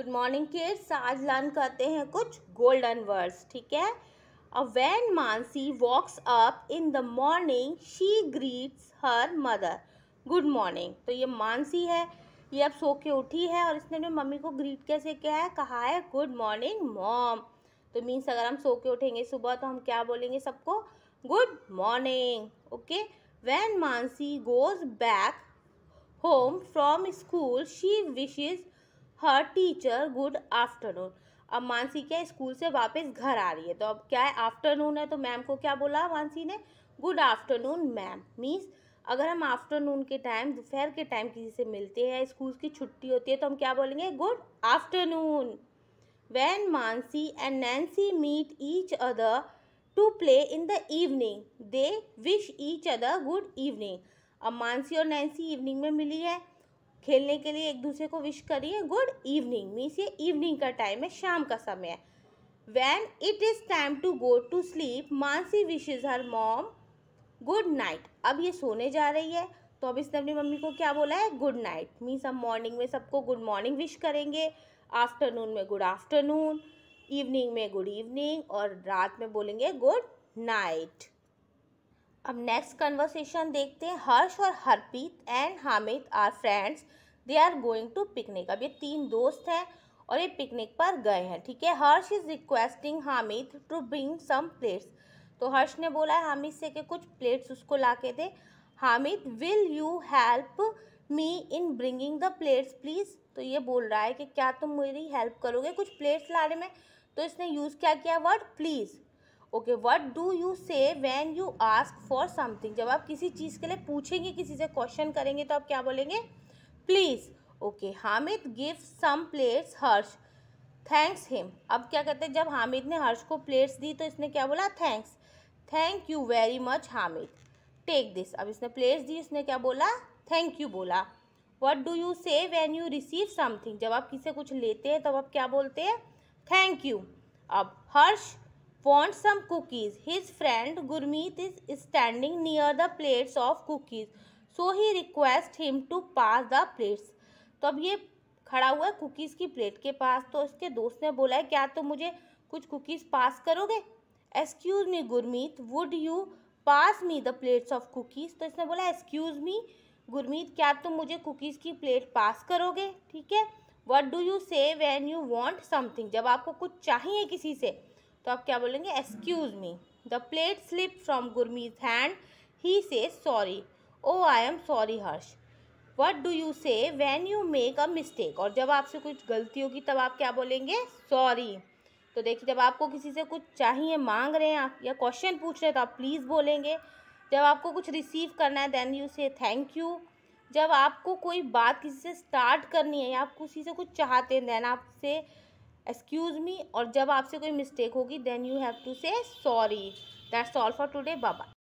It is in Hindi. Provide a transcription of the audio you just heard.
गुड मॉर्निंग किड्स आज लर्न करते हैं कुछ गोल्डन वर्ड्स ठीक है uh when Mansi walks up in the morning she greets her mother good morning तो ये मानसी है ये अब सो के उठी है और इसने अपनी मम्मी को ग्रीट कैसे किया है कहा है गुड मॉर्निंग मॉम तो मीन्स अगर हम सो के उठेंगे सुबह तो हम क्या बोलेंगे सबको good morning okay when Mansi goes back home from school she wishes her teacher good afternoon अब मानसी क्या स्कूल से वापस घर आ रही है तो अब क्या है आफ्टरनून है तो मैम को क्या बोला मानसी ने गुड आफ्टरनून मैम मीन्स अगर हम आफ्टरनून के टाइम दोपहर के टाइम किसी से मिलते हैं स्कूल की छुट्टी होती है तो हम क्या बोलेंगे good afternoon when Mansi and Nancy meet each other to play in the evening they wish each other good evening अब मानसी और नैन्सी इवनिंग में मिली है खेलने के लिए एक दूसरे को विश करिए गुड इवनिंग मीन्स ये इवनिंग का टाइम है शाम का समय है when it is time to go to sleep Mansi wishes her mom good night अब ये सोने जा रही है तो अब इसने अपनी मम्मी को क्या बोला है गुड नाइट मीन्स हम मॉर्निंग में सबको गुड मॉर्निंग विश करेंगे आफ्टरनून में गुड आफ्टरनून इवनिंग में गुड इवनिंग और रात में बोलेंगे गुड नाइट अब नेक्स्ट कन्वर्सेशन देखते हैं हर्ष और Harpreet and Hamid are friends they are going to picnic अब ये तीन दोस्त हैं और ये पिकनिक पर गए हैं ठीक है Harsh is requesting Hamid to bring some plates तो हर्ष ने बोला है हामिद से कि कुछ प्लेट्स उसको ला के दे Hamid will you help me in bringing the plates please तो ये बोल रहा है कि क्या तुम मेरी हेल्प करोगे कुछ प्लेट्स लाने में तो इसने यूज़ क्या किया word please okay what do you say when you ask for something जब आप किसी चीज़ के लिए पूछेंगे किसी से क्वेश्चन करेंगे तो आप क्या बोलेंगे please okay Hamid give some plates Harsh thanks him अब क्या कहते हैं जब हामिद ने हर्ष को प्लेट्स दी तो इसने क्या बोला thanks thank you very much Hamid take this अब इसने प्लेट्स दी इसने क्या बोला थैंक यू बोला what do you say when you receive something जब आप किसी कुछ लेते हैं तब तो आप क्या बोलते हैं थैंक यू अब Harsh want some cookies. His friend Gurmeet is standing near the plates of cookies. So he request him to pass the plates तो अब ये खड़ा हुआ है कुकीज़ की प्लेट के पास तो इसके दोस्त ने बोला है क्या तुम तो मुझे कुछ कुकीज़ पास करोगे excuse me Gurmeet would you pass me the plates of cookies तो इसने बोला एक्सक्यूज़ मी गुरमीत क्या तुम तो मुझे कुकीज़ की प्लेट पास करोगे ठीक है what do you say when you want something जब आपको कुछ चाहिए किसी से तो आप क्या बोलेंगे excuse me the plate slip from Gurmeet's hand he say sorry oh I am sorry Harsh what do you say when you make a mistake और जब आपसे कुछ गलती होगी तब आप क्या बोलेंगे सॉरी तो देखिए जब आपको किसी से कुछ चाहिए मांग रहे हैं आप या क्वेश्चन पूछ रहे हैं तो आप प्लीज़ बोलेंगे जब आपको कुछ रिसीव करना है then you say thank you जब आपको कोई बात किसी से स्टार्ट करनी है या आप किसी से कुछ चाहते हैं देन आपसे एक्सक्यूज़ मी और जब आपसे कोई मिस्टेक होगी then you have to say sorry that's all for today Baba